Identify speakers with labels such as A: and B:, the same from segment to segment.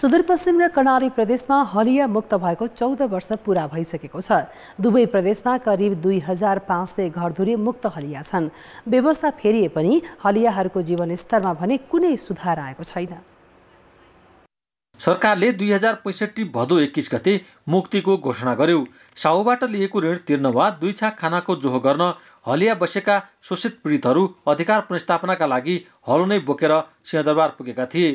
A: सुदूरपश्चिम र कर्णाली प्रदेशमा हलिया मुक्त भएको चौध वर्ष पुरा भइसकेको छ दुवै प्रदेशमा करिब दुई हजार पाँच सय घरधुरी मुक्त हलिया छन् व्यवस्था फेरिए
B: पनि हलियाहरूको जीवनस्तरमा भने कुनै सुधार आएको छैन सरकारले दुई हजार पैँसठी भदौ एक्किस गते मुक्तिको घोषणा गर्यो साहुबाट लिएको ऋण तिर्न वा दुई छाक खानाको जोहो गर्न हलिया बसेका शोषित पीडितहरू अधिकार पुनस्थापनाका लागि हलो नै बोकेर सिंहदरबार पुगेका थिए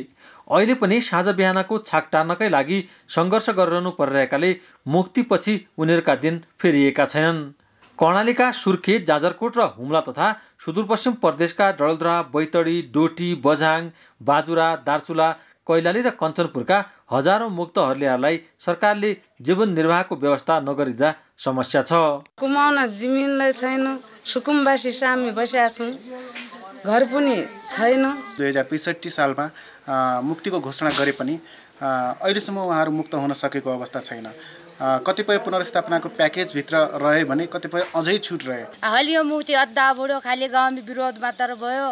B: अहिले पनि साँझ बिहानको छाक टार्नकै लागि सङ्घर्ष गरिरहनु परिरहेकाले मुक्तिपछि उनीहरूका दिन फेरिएका छैनन् कर्णालीका सुर्खेत जाजरकोट र हुम्ला तथा सुदूरपश्चिम प्रदेशका डलद्रा बैतडी डोटी बझाङ बाजुरा दार्चुला कैलाली र कञ्चनपुरका हजारौँ मुक्तहरलेहरूलाई सरकारले जीवन निर्वाहको व्यवस्था नगरिँदा समस्या छ
A: कुमाउन जमिनलाई छैन सुकुम्बासी सामी बसेका छौँ
B: घर पनि छैन दुई हजार पैँसठी सालमा मुक्तिको घोषणा गरे पनि अहिलेसम्म उहाँहरू मुक्त हुन सकेको अवस्था छैन कतिपय पुनर्स्थापनाको प्याकेजभित्र रह्यो भने कतिपय अझै छुट रह्यो
C: हलियो मुक्ति अद्दा बुढो खालि गाउँ विरोध मात्र भयो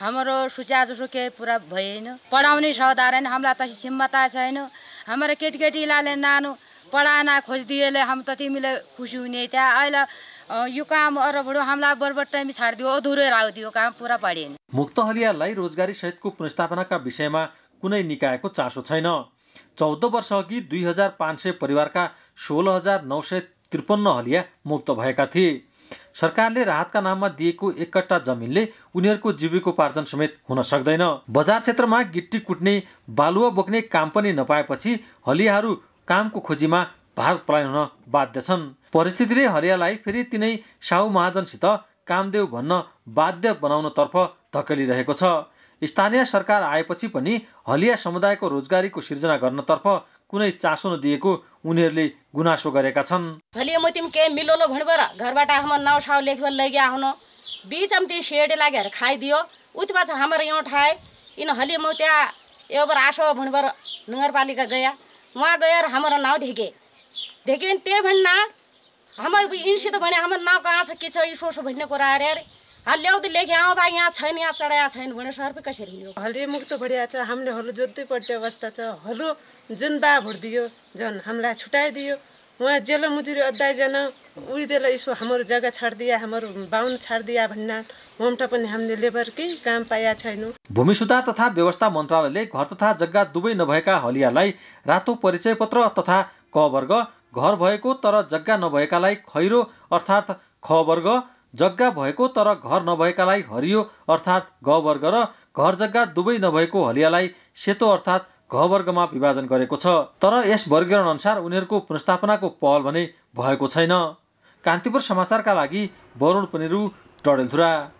C: हाम्रो सुचा जसो केही पुरा भएन पढाउने सधारण हामीलाई त क्षमता छैन हाम्रो केटीकेटीलाई नानु पढाना खोजिदिएले हामी त तिमीले खुसी हुने त्यहाँ अहिले यो काम अरूबाट हामीलाई बरबर टाइम छाडिदियो अधुरै राखिदियो काम पुरा पढेन
B: हलियालाई रोजगारी सहितको पुनस्थापनाका विषयमा कुनै निकायको चासो छैन चौध वर्ष अघि दुई हजार पाँच सय परिवारका सोह्र हजार नौ सय त्रिपन्न हलिया मुक्त भएका थिए सरकारले राहतका नाममा दिएको एक जमिनले उनीहरूको जीविकोपार्जन समेत हुन सक्दैन बजार क्षेत्रमा गिट्टी कुट्ने बालुवा बोक्ने काम पनि नपाएपछि हलियाहरू कामको खोजीमा भारत पलायन हुन बाध्य छन् परिस्थितिले हरियालाई फेरि तिनै साहु महाजनसित कामदेव भन्न बाध्य बनाउनतर्फ धकेलिरहेको छ स्थानीय सरकार आएपछि पनि हलिया समुदायको रोजगारीको सिर्जना गर्नतर्फ कुनै चासो नदिएको उनीहरूले गुनासो गरेका छन्
A: भलिए म तिमी केही मिलोलो भन्नुभएर घरबाट हाम्रो नाउँ ठाउँ लेखेर लैग्या बिचमा ती सेड लागेर खाइदियो उतिमा चाहिँ हाम्रो यहाँ ठाए यिन हलि म त्यहाँ एउटा आसो भन्नुभएर नगरपालिका गया उहाँ गएर हाम्रो नाउँ ढेके ढेके त्यही भन्ना हाम्रो यिनसित भने हाम्रो नाउँ कहाँ छ के छ यसो भन्ने कुरा अरे अरे ल्याउँदै लेखे आऊ भाइ यहाँ छैन यहाँ चढाएको छैन भने सर्प कसरी हुने हल्ले मुक्त भरिया छ हामीले हलो जोत्दैपट्टि अवस्था छ हलो जुन बा भुटिदियो झन् हामीलाई छुट्याइदियो उहाँ जेलो मुजुरी अध्यायजन उही बेला यसो हाम्रो जग्गा छाडिदिया हाम्रो बाहुन छाडिदिया भन्ना होमटा पनि हामीले लेबर लेबरकै काम पाएका छैनौँ
B: भूमि सुधार तथा व्यवस्था मन्त्रालयले घर तथा जग्गा दुवै नभएका हलियालाई रातो परिचय पत्र तथा क वर्ग घर भएको तर जग्गा नभएकालाई खैरो अर्थात् ख वर्ग जग्गा भएको तर घर नभएकालाई हरियो अर्थात् वर्ग र घर जग्गा दुवै नभएको हलियालाई सेतो अर्थात् घवर्गमा विभाजन गरेको छ तर यस वर्गीकरण अनुसार उनीहरूको पुनस्थापनाको पहल भने भएको छैन कान्तिपुर समाचारका लागि वरुण पनेरु डडेलधुरा